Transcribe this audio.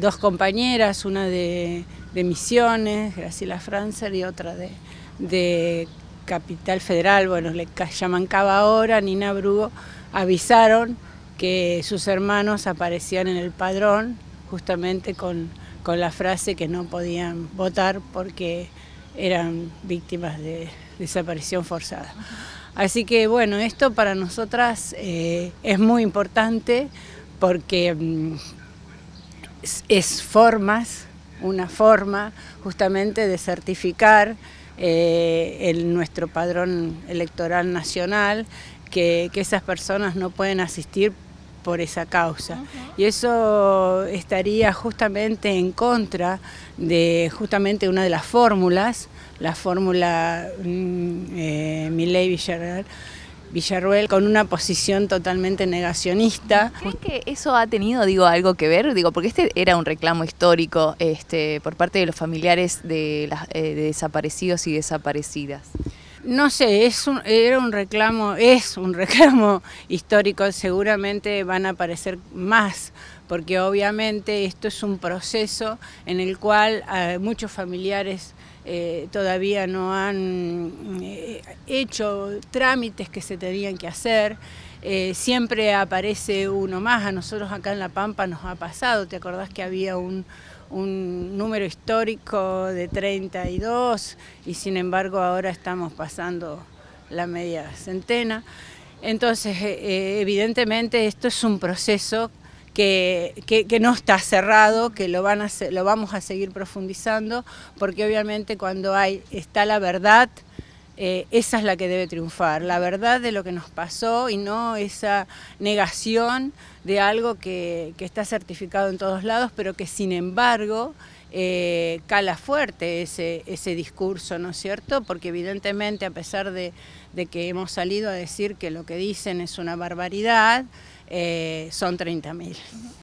Dos compañeras, una de, de Misiones, Graciela Franzer, y otra de, de Capital Federal, bueno, le llaman Cava ahora, Nina Brugo, avisaron que sus hermanos aparecían en el padrón justamente con, con la frase que no podían votar porque eran víctimas de desaparición forzada. Así que bueno, esto para nosotras eh, es muy importante porque mm, es formas, una forma justamente de certificar eh, nuestro padrón electoral nacional, que, esas personas no pueden asistir por esa causa. Y eso estaría justamente en contra de justamente una de las fórmulas, la fórmula mm, eh, Milley-Villarreal, Villarruel con una posición totalmente negacionista. ¿Creen que eso ha tenido digo, algo que ver? Digo, porque este era un reclamo histórico este, por parte de los familiares de, las, eh, de desaparecidos y desaparecidas. No sé, es un, era un reclamo, es un reclamo histórico, seguramente van a aparecer más, porque obviamente esto es un proceso en el cual eh, muchos familiares eh, todavía no han eh, hecho trámites que se tenían que hacer. siempre aparece uno más, a nosotros acá en La Pampa nos ha pasado, ¿te acordás que había un, un número histórico de 32 y sin embargo ahora estamos pasando la media centena. Entonces, eh, eh, evidentemente esto es un proceso que, que, no está cerrado, que lo, van a, lo vamos a seguir profundizando, porque obviamente cuando hay, está la verdad, eh, esa es la que debe triunfar, la verdad de lo que nos pasó y no esa negación de algo que, está certificado en todos lados, pero que sin embargo eh, cala fuerte ese, discurso, ¿no es cierto? Porque evidentemente a pesar de, que hemos salido a decir que lo que dicen es una barbaridad, eh, son 30.000.